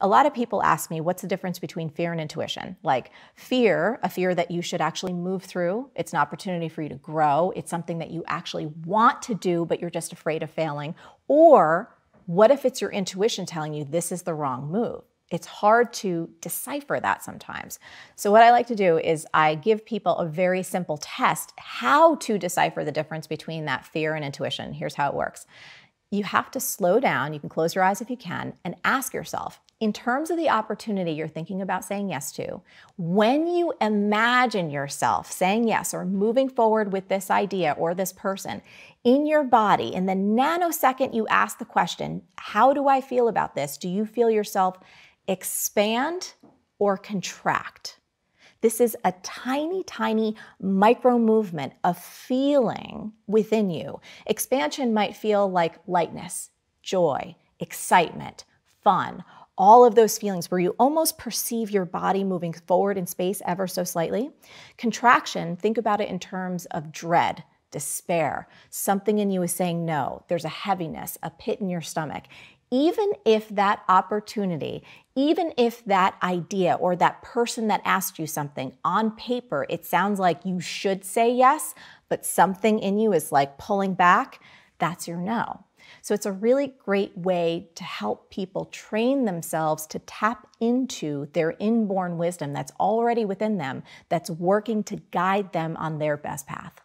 A lot of people ask me, what's the difference between fear and intuition? Like fear, a fear that you should actually move through. It's an opportunity for you to grow. It's something that you actually want to do, but you're just afraid of failing. Or what if it's your intuition telling you this is the wrong move? It's hard to decipher that sometimes. So, what I like to do is I give people a very simple test how to decipher the difference between that fear and intuition. Here's how it works you have to slow down. You can close your eyes if you can and ask yourself, in terms of the opportunity you're thinking about saying yes to, when you imagine yourself saying yes or moving forward with this idea or this person in your body, in the nanosecond you ask the question, How do I feel about this? Do you feel yourself expand or contract? This is a tiny, tiny micro movement of feeling within you. Expansion might feel like lightness, joy, excitement, fun, all of those feelings where you almost perceive your body moving forward in space ever so slightly. Contraction, think about it in terms of dread, despair. Something in you is saying no. There's a heaviness, a pit in your stomach even if that opportunity, even if that idea or that person that asked you something on paper, it sounds like you should say yes, but something in you is like pulling back, that's your no. So it's a really great way to help people train themselves to tap into their inborn wisdom that's already within them, that's working to guide them on their best path.